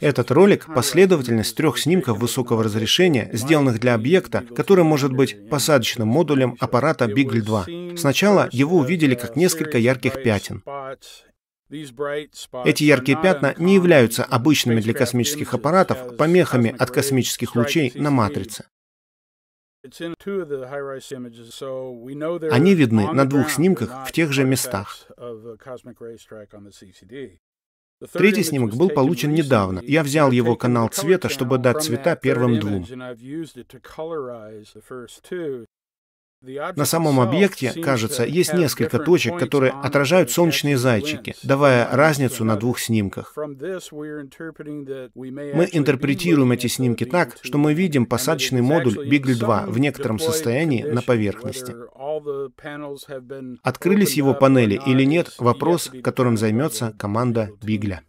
Этот ролик — последовательность трех снимков высокого разрешения, сделанных для объекта, который может быть посадочным модулем аппарата Бигль-2. Сначала его увидели как несколько ярких пятен. Эти яркие пятна не являются обычными для космических аппаратов помехами от космических лучей на матрице. Они видны на двух снимках в тех же местах. Третий снимок был получен недавно. Я взял его канал цвета, чтобы дать цвета первым двум. На самом объекте, кажется, есть несколько точек, которые отражают солнечные зайчики, давая разницу на двух снимках. Мы интерпретируем эти снимки так, что мы видим посадочный модуль Бигль-2 в некотором состоянии на поверхности. Открылись его панели или нет – вопрос, которым займется команда Бигля.